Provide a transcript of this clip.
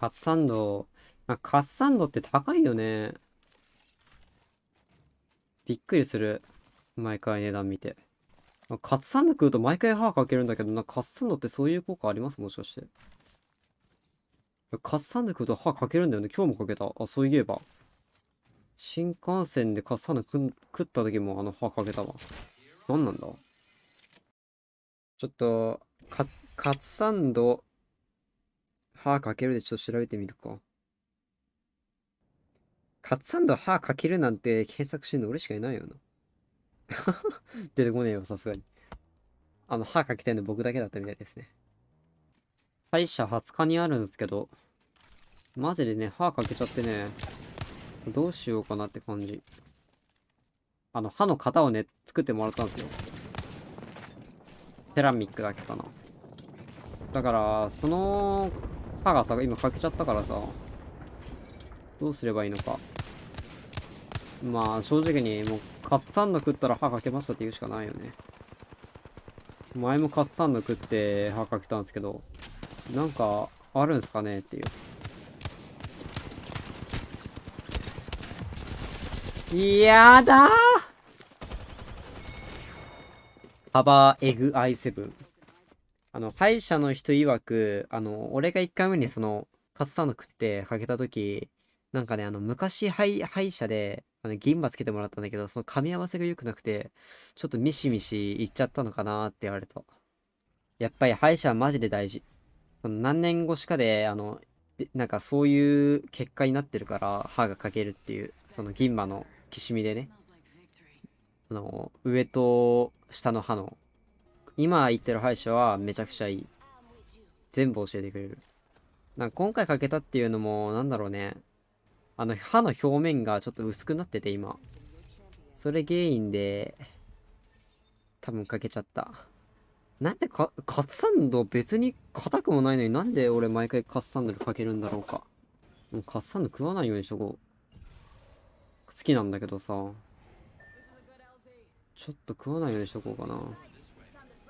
カツサンド。あ、カツサンドって高いよね。びっくりする。毎回値段見て。あ、カツサンド食うと毎回歯かけるんだけど、なカツサンドってそういう効果ありますもしかして。カツサンド食うと歯かけるんだよね。今日もかけた。あ、そういえば。新幹線でカツサンド食った時もあの歯かけたわ。何なんだちょっと、カツサンド歯かけるでちょっと調べてみるか。カツサンド歯かけるなんて検索してんの俺しかいないよな。出てこねえよ、さすがに。あの、歯かけてんの僕だけだったみたいですね。歯医者20日にあるんですけど、マジでね、歯かけちゃってね、どうしようかなって感じ。あの、歯の型をね、作ってもらったんですよ。セラミックだけかな。だから、その歯がさ、今欠けちゃったからさ、どうすればいいのか。まあ、正直に、もう、カッツサンド食ったら歯かけましたって言うしかないよね。前もカッツサンド食って歯かけたんですけど、なんか、あるんすかねっていう。いやだーハバーエグアイセブン。あの、歯医者の人曰く、あの、俺が1回目にその、カツサンド食ってかけた時、なんかね、あの、昔歯医者で、あの、銀歯つけてもらったんだけど、その噛み合わせが良くなくて、ちょっとミシミシいっちゃったのかなって言われた。やっぱり歯医者はマジで大事。その何年越しかで、あの、なんかそういう結果になってるから歯が欠けるっていう、その銀歯のきしみでね。あの、上と下の歯の今言ってる歯医者はめちゃくちゃいい。全部教えてくれる。なんか今回かけたっていうのも、なんだろうね。あの、歯の表面がちょっと薄くなってて、今。それ原因で、多分かけちゃった。なんでか、カツサンド別に硬くもないのになんで俺毎回カツサンドにかけるんだろうか。もうカツサンド食わないようにしとこう。好きなんだけどさ。ちょっと食わないようにしとこうかな。